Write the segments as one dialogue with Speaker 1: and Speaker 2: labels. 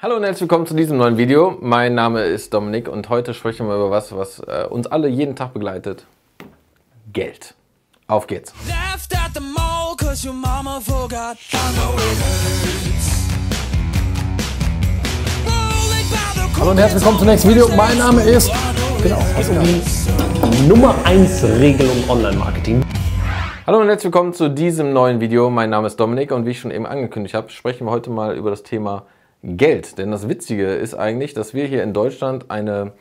Speaker 1: Hallo und herzlich willkommen zu diesem neuen Video. Mein Name ist Dominik und heute sprechen wir über was, was äh, uns alle jeden Tag begleitet. Geld. Auf geht's. Hallo und herzlich willkommen zum nächsten Video. Mein Name ist genau, also die Nummer 1 Regelung Online-Marketing. Hallo und herzlich willkommen zu diesem neuen Video. Mein Name ist Dominik und wie ich schon eben angekündigt habe, sprechen wir heute mal über das Thema Geld. Denn das Witzige ist eigentlich, dass wir hier in Deutschland eine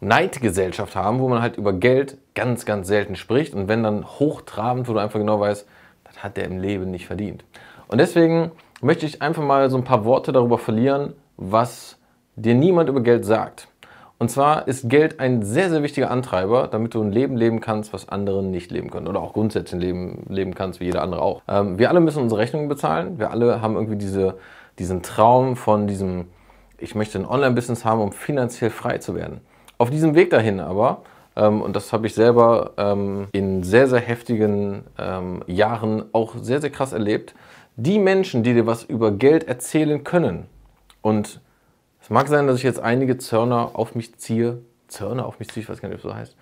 Speaker 1: Neidgesellschaft haben, wo man halt über Geld ganz, ganz selten spricht und wenn dann hochtrabend, wo du einfach genau weißt, das hat der im Leben nicht verdient. Und deswegen möchte ich einfach mal so ein paar Worte darüber verlieren, was dir niemand über Geld sagt. Und zwar ist Geld ein sehr, sehr wichtiger Antreiber, damit du ein Leben leben kannst, was andere nicht leben können. Oder auch grundsätzlich ein leben, leben kannst, wie jeder andere auch. Ähm, wir alle müssen unsere Rechnungen bezahlen. Wir alle haben irgendwie diese diesen Traum von diesem, ich möchte ein Online-Business haben, um finanziell frei zu werden. Auf diesem Weg dahin aber, ähm, und das habe ich selber ähm, in sehr, sehr heftigen ähm, Jahren auch sehr, sehr krass erlebt, die Menschen, die dir was über Geld erzählen können, und es mag sein, dass ich jetzt einige Zörner auf mich ziehe, Zörner auf mich ziehe, ich weiß gar nicht, ob es so heißt.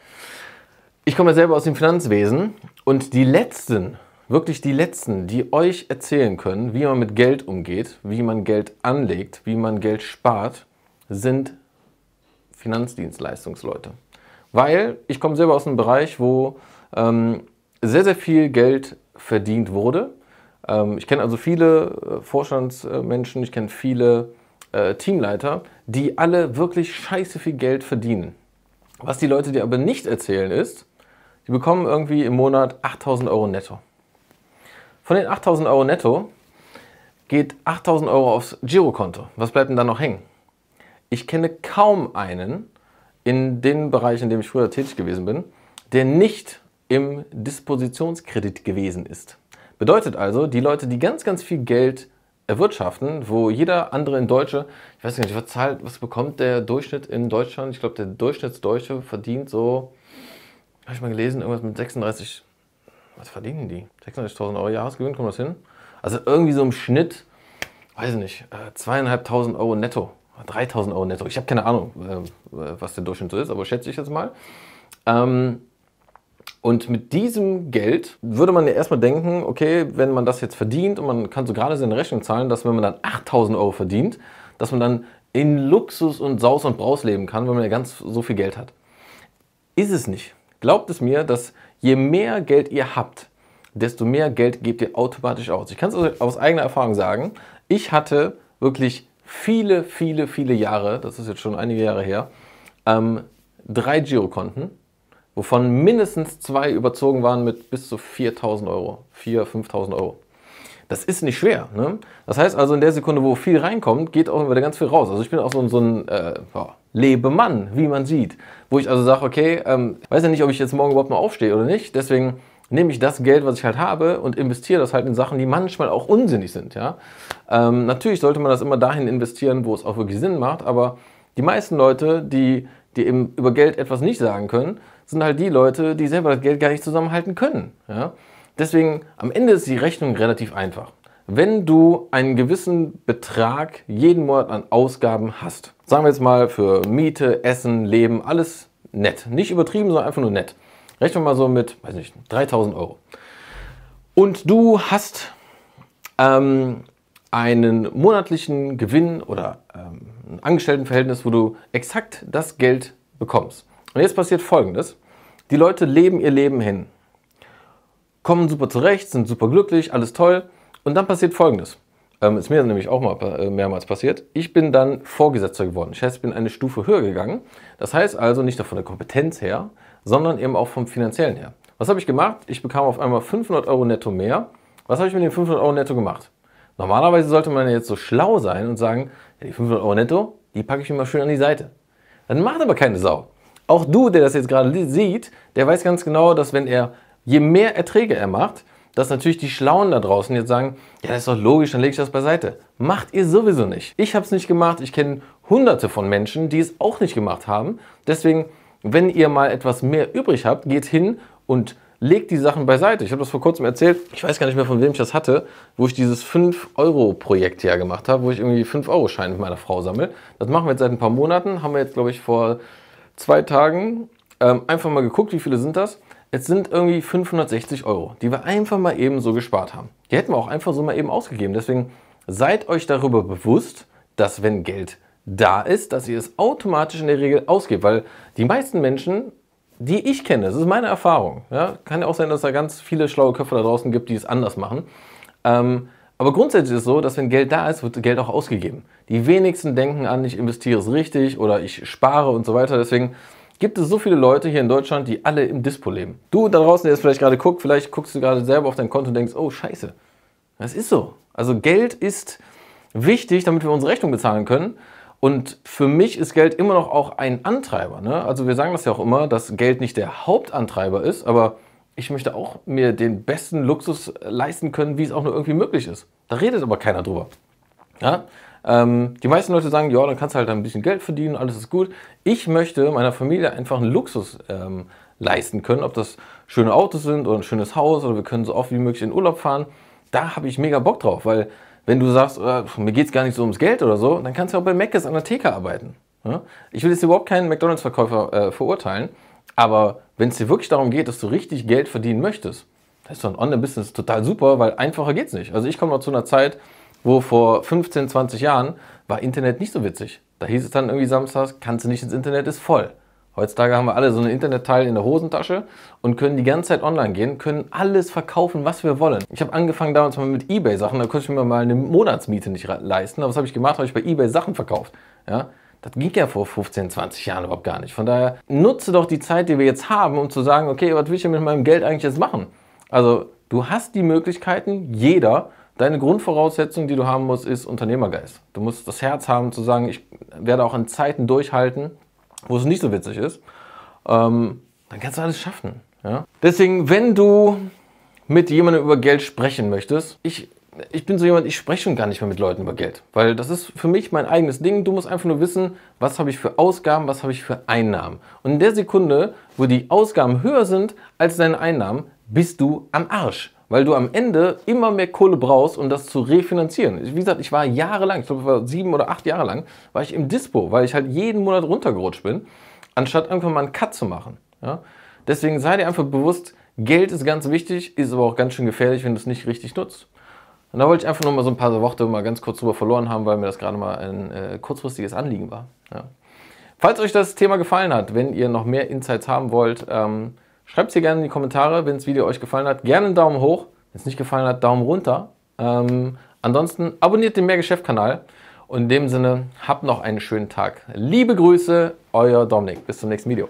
Speaker 1: Ich komme ja selber aus dem Finanzwesen und die letzten, wirklich die Letzten, die euch erzählen können, wie man mit Geld umgeht, wie man Geld anlegt, wie man Geld spart, sind Finanzdienstleistungsleute. Weil ich komme selber aus einem Bereich, wo ähm, sehr, sehr viel Geld verdient wurde. Ähm, ich kenne also viele äh, Vorstandsmenschen, ich kenne viele äh, Teamleiter, die alle wirklich scheiße viel Geld verdienen. Was die Leute dir aber nicht erzählen ist, die bekommen irgendwie im Monat 8000 Euro netto. Von den 8000 Euro netto geht 8000 Euro aufs Girokonto. Was bleibt denn da noch hängen? Ich kenne kaum einen in dem Bereich, in dem ich früher tätig gewesen bin, der nicht im Dispositionskredit gewesen ist. Bedeutet also, die Leute, die ganz, ganz viel Geld erwirtschaften, wo jeder andere in Deutsche, ich weiß nicht, was zahlt, was bekommt der Durchschnitt in Deutschland? Ich glaube, der Durchschnittsdeutsche verdient so, habe ich mal gelesen, irgendwas mit 36 was verdienen die? 600.000 Euro Jahresgewinn, kommt das hin? Also irgendwie so im Schnitt, weiß ich nicht, äh, zweieinhalbtausend Euro netto, 3.000 Euro netto. Ich habe keine Ahnung, äh, äh, was der Durchschnitt so ist, aber schätze ich jetzt mal. Ähm, und mit diesem Geld würde man ja erstmal denken, okay, wenn man das jetzt verdient und man kann so gerade seine Rechnung zahlen, dass wenn man dann 8.000 Euro verdient, dass man dann in Luxus und Saus und Braus leben kann, wenn man ja ganz so viel Geld hat. Ist es nicht. Glaubt es mir, dass Je mehr Geld ihr habt, desto mehr Geld gebt ihr automatisch aus. Ich kann es also aus eigener Erfahrung sagen. Ich hatte wirklich viele, viele, viele Jahre, das ist jetzt schon einige Jahre her, ähm, drei Girokonten, wovon mindestens zwei überzogen waren mit bis zu 4.000 Euro, 4.000, 5.000 Euro. Das ist nicht schwer. Ne? Das heißt also, in der Sekunde, wo viel reinkommt, geht auch wieder ganz viel raus. Also ich bin auch so, so ein, äh, boah, lebe Mann, wie man sieht. Wo ich also sage, okay, ähm, weiß ja nicht, ob ich jetzt morgen überhaupt mal aufstehe oder nicht. Deswegen nehme ich das Geld, was ich halt habe und investiere das halt in Sachen, die manchmal auch unsinnig sind. Ja? Ähm, natürlich sollte man das immer dahin investieren, wo es auch wirklich Sinn macht, aber die meisten Leute, die, die eben über Geld etwas nicht sagen können, sind halt die Leute, die selber das Geld gar nicht zusammenhalten können. Ja? Deswegen am Ende ist die Rechnung relativ einfach wenn du einen gewissen Betrag jeden Monat an Ausgaben hast. Sagen wir jetzt mal für Miete, Essen, Leben, alles nett. Nicht übertrieben, sondern einfach nur nett. Rechnen wir mal so mit, weiß nicht, 3000 Euro. Und du hast ähm, einen monatlichen Gewinn oder ähm, ein Angestelltenverhältnis, wo du exakt das Geld bekommst. Und jetzt passiert Folgendes. Die Leute leben ihr Leben hin, kommen super zurecht, sind super glücklich, alles toll. Und dann passiert Folgendes. Ähm, ist mir nämlich auch mal äh, mehrmals passiert. Ich bin dann Vorgesetzter geworden. Ich heißt, bin eine Stufe höher gegangen. Das heißt also nicht nur von der Kompetenz her, sondern eben auch vom finanziellen her. Was habe ich gemacht? Ich bekam auf einmal 500 Euro netto mehr. Was habe ich mit den 500 Euro netto gemacht? Normalerweise sollte man jetzt so schlau sein und sagen, ja, die 500 Euro netto, die packe ich mir mal schön an die Seite. Dann macht aber keine Sau. Auch du, der das jetzt gerade sieht, der weiß ganz genau, dass wenn er, je mehr Erträge er macht, dass natürlich die Schlauen da draußen jetzt sagen, ja, das ist doch logisch, dann lege ich das beiseite. Macht ihr sowieso nicht. Ich habe es nicht gemacht, ich kenne hunderte von Menschen, die es auch nicht gemacht haben. Deswegen, wenn ihr mal etwas mehr übrig habt, geht hin und legt die Sachen beiseite. Ich habe das vor kurzem erzählt, ich weiß gar nicht mehr, von wem ich das hatte, wo ich dieses 5-Euro-Projekt hier gemacht habe, wo ich irgendwie 5-Euro-Scheine mit meiner Frau sammle. Das machen wir jetzt seit ein paar Monaten, haben wir jetzt, glaube ich, vor zwei Tagen ähm, einfach mal geguckt, wie viele sind das. Es sind irgendwie 560 Euro, die wir einfach mal eben so gespart haben. Die hätten wir auch einfach so mal eben ausgegeben. Deswegen seid euch darüber bewusst, dass wenn Geld da ist, dass ihr es automatisch in der Regel ausgebt, weil die meisten Menschen, die ich kenne, das ist meine Erfahrung, ja, kann ja auch sein, dass da ganz viele schlaue Köpfe da draußen gibt, die es anders machen. Ähm, aber grundsätzlich ist es so, dass wenn Geld da ist, wird Geld auch ausgegeben. Die wenigsten denken an, ich investiere es richtig oder ich spare und so weiter. Deswegen gibt es so viele Leute hier in Deutschland, die alle im Dispo leben. Du da draußen, der jetzt vielleicht gerade guckt, vielleicht guckst du gerade selber auf dein Konto und denkst, oh scheiße, das ist so. Also Geld ist wichtig, damit wir unsere Rechnung bezahlen können. Und für mich ist Geld immer noch auch ein Antreiber. Ne? Also wir sagen das ja auch immer, dass Geld nicht der Hauptantreiber ist, aber ich möchte auch mir den besten Luxus leisten können, wie es auch nur irgendwie möglich ist. Da redet aber keiner drüber. Ja? Ähm, die meisten Leute sagen, ja, dann kannst du halt ein bisschen Geld verdienen, alles ist gut. Ich möchte meiner Familie einfach einen Luxus ähm, leisten können, ob das schöne Autos sind oder ein schönes Haus oder wir können so oft wie möglich in Urlaub fahren. Da habe ich mega Bock drauf, weil wenn du sagst, äh, mir geht es gar nicht so ums Geld oder so, dann kannst du auch bei Mc's an der Theke arbeiten. Ja? Ich will jetzt überhaupt keinen McDonalds-Verkäufer äh, verurteilen, aber wenn es dir wirklich darum geht, dass du richtig Geld verdienen möchtest, das ist so ein Online-Business total super, weil einfacher geht es nicht. Also ich komme noch zu einer Zeit, wo vor 15, 20 Jahren war Internet nicht so witzig. Da hieß es dann irgendwie samstags, kannst du nicht ins Internet, ist voll. Heutzutage haben wir alle so einen Internetteil in der Hosentasche und können die ganze Zeit online gehen, können alles verkaufen, was wir wollen. Ich habe angefangen damals mal mit Ebay-Sachen, da konnte ich mir mal eine Monatsmiete nicht leisten. Aber was habe ich gemacht? Habe ich bei Ebay Sachen verkauft. Ja? Das ging ja vor 15, 20 Jahren überhaupt gar nicht. Von daher nutze doch die Zeit, die wir jetzt haben, um zu sagen, okay, was will ich denn mit meinem Geld eigentlich jetzt machen? Also du hast die Möglichkeiten, jeder, Deine Grundvoraussetzung, die du haben musst, ist Unternehmergeist. Du musst das Herz haben zu sagen, ich werde auch in Zeiten durchhalten, wo es nicht so witzig ist. Ähm, dann kannst du alles schaffen. Ja? Deswegen, wenn du mit jemandem über Geld sprechen möchtest, ich, ich bin so jemand, ich spreche schon gar nicht mehr mit Leuten über Geld, weil das ist für mich mein eigenes Ding. Du musst einfach nur wissen, was habe ich für Ausgaben, was habe ich für Einnahmen. Und in der Sekunde, wo die Ausgaben höher sind als deine Einnahmen, bist du am Arsch weil du am Ende immer mehr Kohle brauchst, um das zu refinanzieren. Wie gesagt, ich war jahrelang, ich glaube, sieben oder acht Jahre lang, war ich im Dispo, weil ich halt jeden Monat runtergerutscht bin, anstatt einfach mal einen Cut zu machen. Ja? Deswegen sei dir einfach bewusst, Geld ist ganz wichtig, ist aber auch ganz schön gefährlich, wenn du es nicht richtig nutzt. Und da wollte ich einfach nur mal so ein paar Worte mal ganz kurz drüber verloren haben, weil mir das gerade mal ein äh, kurzfristiges Anliegen war. Ja. Falls euch das Thema gefallen hat, wenn ihr noch mehr Insights haben wollt, ähm, Schreibt es hier gerne in die Kommentare, wenn das Video euch gefallen hat. Gerne einen Daumen hoch. Wenn es nicht gefallen hat, Daumen runter. Ähm, ansonsten abonniert den Mehrgeschäft-Kanal. Und in dem Sinne, habt noch einen schönen Tag. Liebe Grüße, euer Dominik. Bis zum nächsten Video.